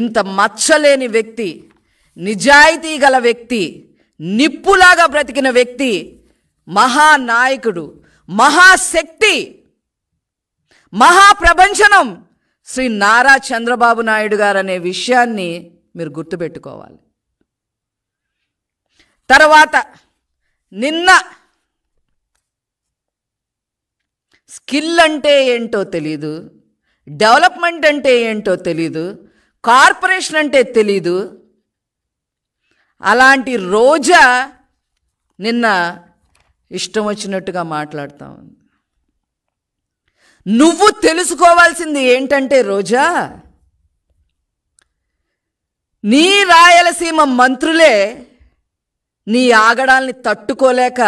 ఇంత మచ్చలేని వ్యక్తి నిజాయితీ గల వ్యక్తి నిప్పులాగా బ్రతికిన వ్యక్తి మహానాయకుడు మహాశక్తి మహాప్రభంచనం శ్రీ నారా చంద్రబాబు నాయుడు గారు అనే విషయాన్ని మీరు గుర్తుపెట్టుకోవాలి తర్వాత నిన్న స్కిల్ అంటే ఏంటో తెలీదు డెవలప్మెంట్ అంటే ఏంటో తెలీదు కార్పొరేషన్ అంటే తెలీదు అలాంటి రోజా నిన్న ఇష్టం వచ్చినట్టుగా మాట్లాడుతూ ఉంది నువ్వు తెలుసుకోవాల్సింది ఏంటంటే రోజా నీ రాయలసీమ మంత్రులే నీ ఆగడాల్ని తట్టుకోలేక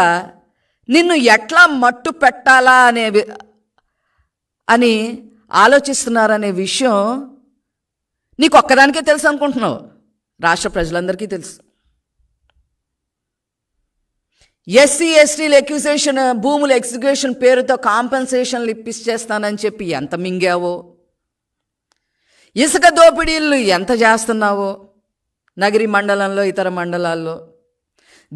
నిన్ను ఎట్లా మట్టు పెట్టాలా అనే అని ఆలోచిస్తున్నారనే విషయం నీకు ఒక్కదానికే తెలుసు అనుకుంటున్నావు రాష్ట్ర ప్రజలందరికీ తెలుసు ఎస్సీ ఎస్టీలు ఎక్యూసేషన్ భూముల ఎగ్జిక్యూషన్ పేరుతో కాంపెన్సేషన్లు ఇప్పిచ్చేస్తానని చెప్పి ఎంత మింగావో ఇసుక దోపిడీలు ఎంత చేస్తున్నావో నగిరి మండలంలో ఇతర మండలాల్లో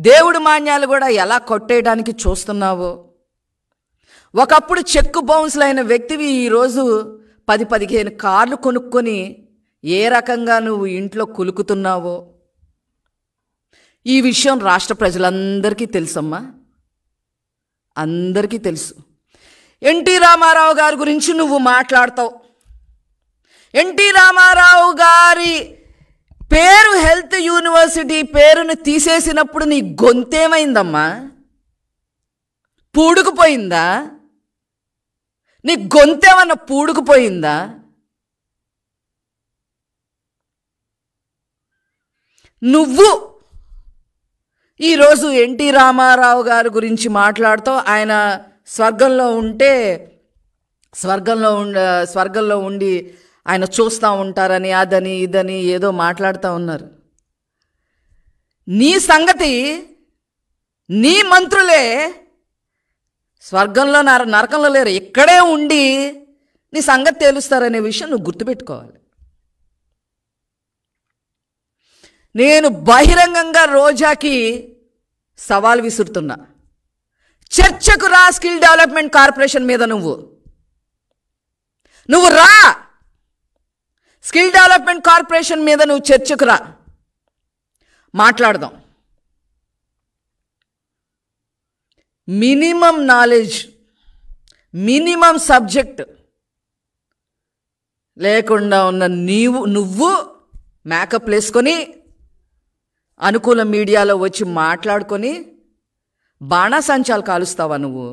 దేవుడి మాన్యాలు కూడా ఎలా కొట్టేయడానికి చూస్తున్నావో ఒకప్పుడు చెక్కు బౌన్స్లు అయిన వ్యక్తివి ఈరోజు పది పదిహేను కార్లు కొనుక్కొని ఏ రకంగా నువ్వు ఇంట్లో కులుకుతున్నావో ఈ విషయం రాష్ట్ర ప్రజలందరికీ తెలుసమ్మా అందరికీ తెలుసు ఎన్టీ రామారావు గారి గురించి నువ్వు మాట్లాడతావు ఎన్టీ రామారావు గారి పేరు హెల్త్ యూనివర్సిటీ పేరును తీసేసినప్పుడు నీ గొంతేమైందమ్మా పూడుకుపోయిందా నీ గొంతేమన్నా పూడుకుపోయిందా నువ్వు ఈరోజు ఎన్టీ రామారావు గారి గురించి మాట్లాడుతూ ఆయన స్వర్గంలో ఉంటే స్వర్గంలో ఉండ స్వర్గంలో ఉండి ఆయన చూస్తూ ఉంటారని అదని ఇదని ఏదో మాట్లాడుతూ ఉన్నారు నీ సంగతి నీ మంత్రులే స్వర్గంలో నర నరకంలో లేరు ఇక్కడే ఉండి నీ సంగతి తెలుస్తారనే విషయం నువ్వు గుర్తుపెట్టుకోవాలి నేను బహిరంగంగా రోజాకి సవాల్ విసురుతున్నా చర్చకు రా స్కిల్ డెవలప్మెంట్ కార్పొరేషన్ మీద నువ్వు నువ్వు రా స్కిల్ డెవలప్మెంట్ కార్పొరేషన్ మీద నువ్వు చర్చకు రా మాట్లాడదాం మినిమం నాలెడ్జ్ మినిమం సబ్జెక్ట్ లేకుండా ఉన్న నీవు నువ్వు మేకప్ వేసుకొని అనుకూల మీడియాలో వచ్చి మాట్లాడుకొని బాణాసంచాలు కాలుస్తావా నువ్వు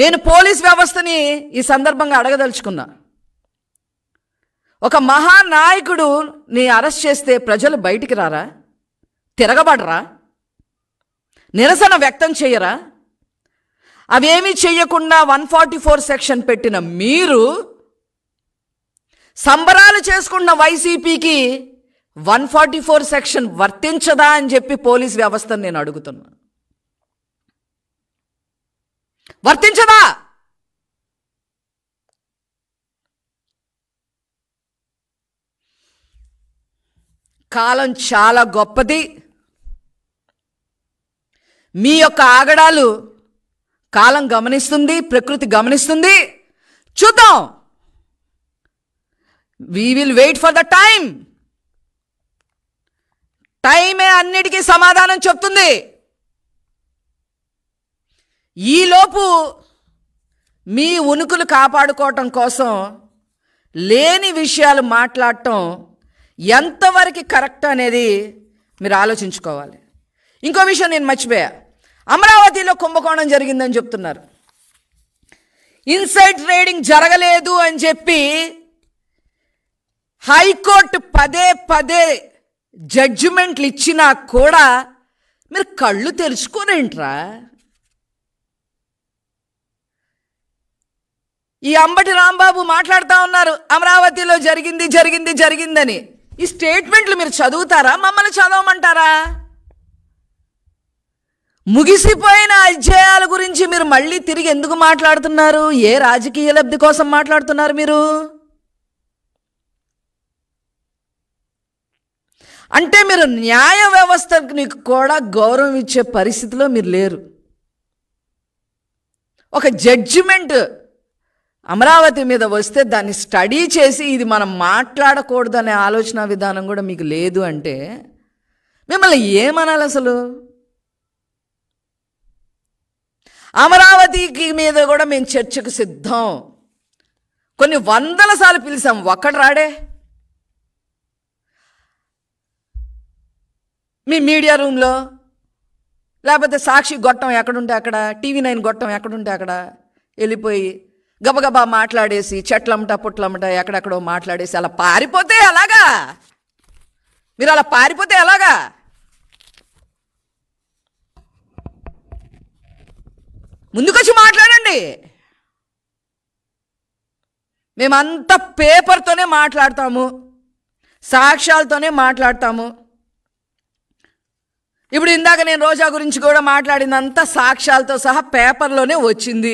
నేను పోలీస్ వ్యవస్థని ఈ సందర్భంగా అడగదలుచుకున్నా ఒక మహానాయకుడు నీ అరెస్ట్ చేస్తే ప్రజలు బయటికి రారా తిరగబడరా నిరసన వ్యక్తం చేయరా అవేమీ చేయకుండా వన్ ఫార్టీ ఫోర్ సెక్షన్ పెట్టిన మీరు సంబరాలు చేసుకున్న వైసీపీకి వన్ ఫార్టీ ఫోర్ సెక్షన్ వర్తించదా అని చెప్పి పోలీస్ వ్యవస్థను నేను అడుగుతున్నాను వర్తించదా కాలం చాలా గొప్పది మీ యొక్క ఆగడాలు కాలం గమనిస్తుంది ప్రకృతి గమనిస్తుంది చూద్దాం we will wait for the time టైమే అన్నిటికీ సమాధానం చెప్తుంది ఈలోపు మీ ఉనుకులు కాపాడుకోవటం కోసం లేని విషయాలు మాట్లాడటం ఎంతవరకు కరెక్ట్ అనేది మీరు ఆలోచించుకోవాలి ఇంకో విషయం నేను మర్చిపోయా అమరావతిలో కుంభకోణం జరిగిందని చెప్తున్నారు ఇన్సైడ్ ట్రేడింగ్ జరగలేదు అని చెప్పి హైకోర్టు పదే పదే జడ్జిమెంట్లు ఇచ్చినా కూడా మీరు కళ్ళు తెలుసుకోరేంట్రా ఈ అంబటి రాంబాబు మాట్లాడుతూ ఉన్నారు అమరావతిలో జరిగింది జరిగింది జరిగిందని ఈ స్టేట్మెంట్లు మీరు చదువుతారా మమ్మల్ని చదవమంటారా ముగిసిపోయిన అధ్యాయాల గురించి మీరు మళ్ళీ తిరిగి ఎందుకు మాట్లాడుతున్నారు ఏ రాజకీయ లబ్ధి కోసం మాట్లాడుతున్నారు మీరు అంటే మీరు న్యాయ వ్యవస్థకి నీకు కూడా గౌరవం ఇచ్చే పరిస్థితిలో మీరు లేరు ఒక జడ్జిమెంట్ అమరావతి మీద వస్తే దాన్ని స్టడీ చేసి ఇది మనం మాట్లాడకూడదనే ఆలోచన విధానం కూడా మీకు లేదు అంటే మిమ్మల్ని ఏమనాలి అసలు అమరావతికి మీద కూడా మేము చర్చకు సిద్ధం కొన్ని వందల సార్లు పిలిచాం ఒక్కడు రాడే మీ మీడియా రూమ్లో లేకపోతే సాక్షి గొట్టం ఎక్కడుంటే అక్కడ టీవీ నైన్ గొట్టం ఎక్కడుంటే అక్కడ వెళ్ళిపోయి గబగబా మాట్లాడేసి చెట్లమ్మట పుట్లమ్మట ఎక్కడెక్కడో మాట్లాడేసి అలా పారిపోతే ఎలాగా మీరు అలా పారిపోతే ఎలాగా ముందుకొచ్చి మాట్లాడండి మేమంతా పేపర్తోనే మాట్లాడతాము సాక్ష్యాలతోనే మాట్లాడతాము ఇప్పుడు ఇందాక నేను రోజా గురించి కూడా మాట్లాడినంత సాక్ష్యాలతో సహా పేపర్లోనే వచ్చింది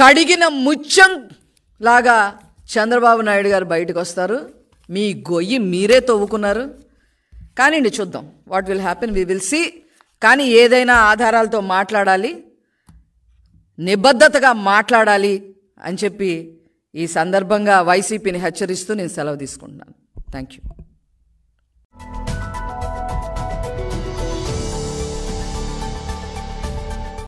కడిగిన ముచ్చం లాగా చంద్రబాబు నాయుడు గారు బయటకు వస్తారు మీ గొయ్యి మీరే తవ్వుకున్నారు కానివ్వండి చూద్దాం what will happen we will see కానీ ఏదైనా ఆధారాలతో మాట్లాడాలి నిబద్ధతగా మాట్లాడాలి అని చెప్పి ఈ సందర్భంగా వైసీపీని హెచ్చరిస్తూ నేను సెలవు తీసుకుంటున్నాను థ్యాంక్ యూ